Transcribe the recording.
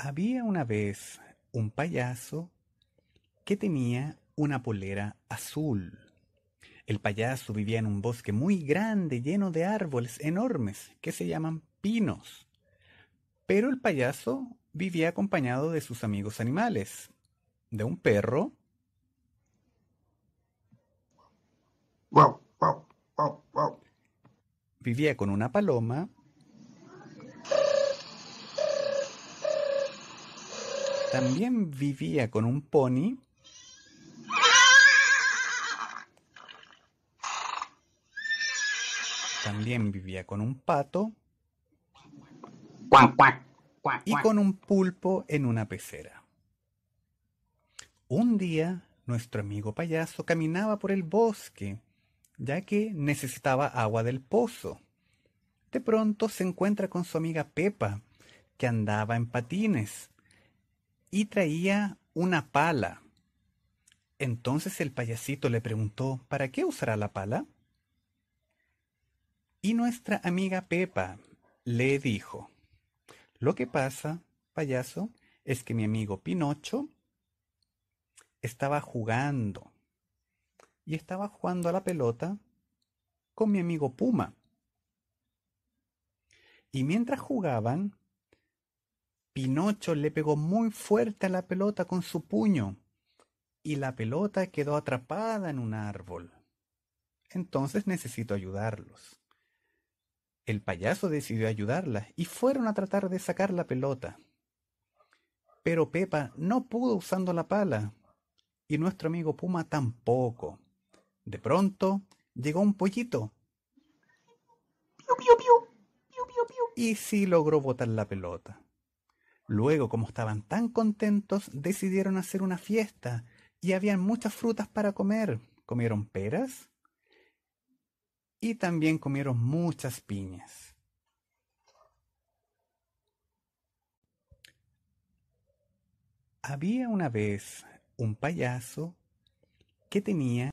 Había una vez un payaso que tenía una polera azul. El payaso vivía en un bosque muy grande lleno de árboles enormes que se llaman pinos. Pero el payaso vivía acompañado de sus amigos animales, de un perro, Vivía con una paloma También vivía con un pony también vivía con un pato y con un pulpo en una pecera. Un día nuestro amigo payaso caminaba por el bosque, ya que necesitaba agua del pozo. De pronto se encuentra con su amiga Pepa, que andaba en patines y traía una pala. Entonces el payasito le preguntó, ¿para qué usará la pala? Y nuestra amiga Pepa le dijo, lo que pasa, payaso, es que mi amigo Pinocho estaba jugando y estaba jugando a la pelota con mi amigo Puma. Y mientras jugaban, Pinocho le pegó muy fuerte a la pelota con su puño y la pelota quedó atrapada en un árbol. Entonces necesito ayudarlos. El payaso decidió ayudarla y fueron a tratar de sacar la pelota. Pero Pepa no pudo usando la pala y nuestro amigo Puma tampoco. De pronto llegó un pollito. ¡Piu, piu, piu! ¡Piu, piu, piu! Y sí logró botar la pelota. Luego, como estaban tan contentos, decidieron hacer una fiesta y habían muchas frutas para comer. Comieron peras y también comieron muchas piñas. Había una vez un payaso que tenía